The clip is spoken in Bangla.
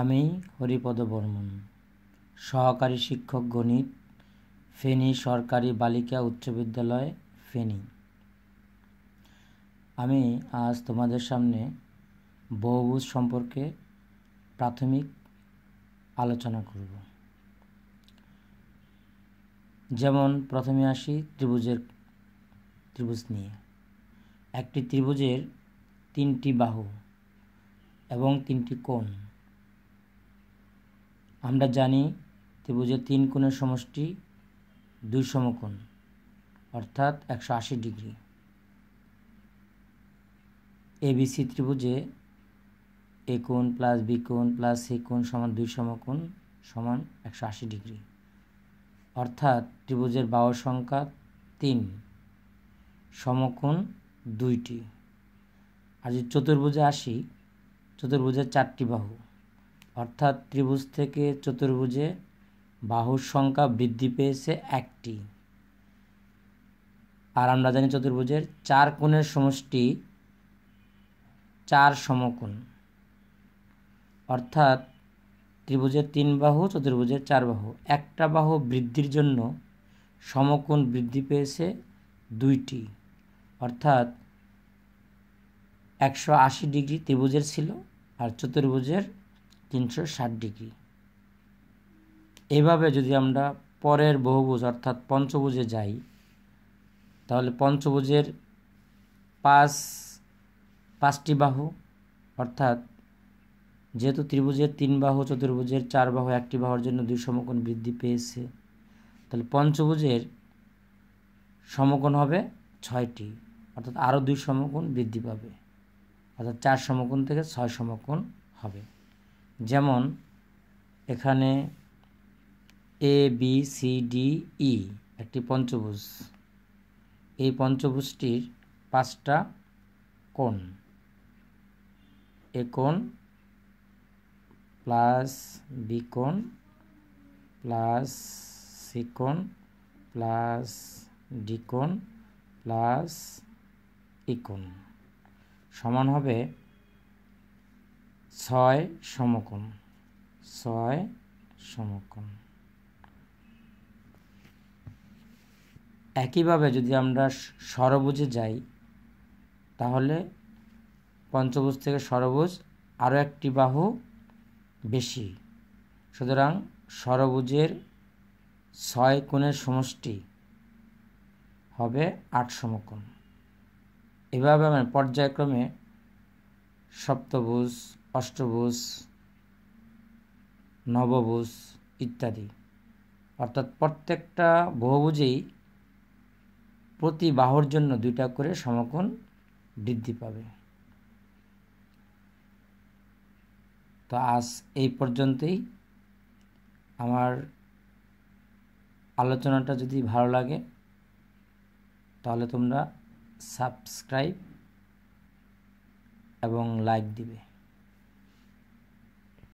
আমি হরিপদ বর্মন সহকারী শিক্ষক গণিত ফেনী সরকারি বালিকা উচ্চ বিদ্যালয় ফেনী আমি আজ তোমাদের সামনে বহুভুজ সম্পর্কে প্রাথমিক আলোচনা করব যেমন প্রথমে আসি ত্রিভুজের ত্রিভুজ নিয়ে একটি ত্রিভুজের তিনটি বাহু এবং তিনটি কোণ আমরা জানি ত্রিভুজের তিন কোণের সমষ্টি দুই সমকোণ অর্থাৎ একশো আশি ডিগ্রি এবিসি ত্রিভুজে এ কোণ প্লাস বি কোণ প্লাস সি কোণ সমান দুই সমকোণ সমান একশো আশি ডিগ্রি অর্থাৎ ত্রিভুজের বাহু সংখ্যা তিন সমকোণ দুইটি আর যে চতুর্ভুজে আসি চতুর্ভুজের চারটি বাহু অর্থাৎ ত্রিভুজ থেকে চতুর্ভুজে বাহুর সংখ্যা বৃদ্ধি পেয়েছে একটি আর আমরা জানি চতুর্ভুজের চার কোণের সমষ্টি চার সমকোণ অর্থাৎ ত্রিভুজের তিন বাহু চতুর্ভুজের চার বাহু একটা বাহু বৃদ্ধির জন্য সমকোণ বৃদ্ধি পেয়েছে দুইটি অর্থাৎ একশো আশি ডিগ্রি ত্রিভুজের ছিল আর চতুর্ভুজের তিনশো ষাট ডিগ্রি এভাবে যদি আমরা পরের বহুভুজ অর্থাৎ পঞ্চভুজে যাই তাহলে পঞ্চভুজের পাঁচ পাঁচটি বাহু অর্থাৎ যেহেতু ত্রিভুজের তিন বাহু চতুর্ভুজের চার বাহু একটি বাহুর জন্য দুই সমকোণ বৃদ্ধি পেয়েছে তাহলে পঞ্চভুজের সমকোণ হবে ছয়টি অর্থাৎ আরও দুই সমকোণ বৃদ্ধি পাবে অর্থাৎ চার সমকোণ থেকে ছয় সমকোণ হবে যেমন এখানে A B C D E একটি পঞ্চভুজ এই পঞ্চভুজটির পাঁচটা কোণ এ কোণ প্লাস বি কোণ প্লাস সি কোণ প্লাস ডি কোণ প্লাস ই e কোণ সমান হবে ছয় সমকোণ ছয় সমকোণ একইভাবে যদি আমরা সরবুজে যাই তাহলে পঞ্চভুজ থেকে সরবুজ আরও একটি বাহু বেশি সুতরাং সরবুজের ছয় কোণের সমষ্টি হবে আট সমকোণ এভাবে আমার পর্যায়ক্রমে সপ্তভুজ অষ্টভুজ নবভুজ ইত্যাদি অর্থাৎ প্রত্যেকটা বহুভুজেই প্রতি বাহুর জন্য দুইটা করে সমকোণ বৃদ্ধি পাবে তো আজ এই পর্যন্তই আমার আলোচনাটা যদি ভালো লাগে তাহলে তোমরা সাবস্ক্রাইব এবং লাইক দিবে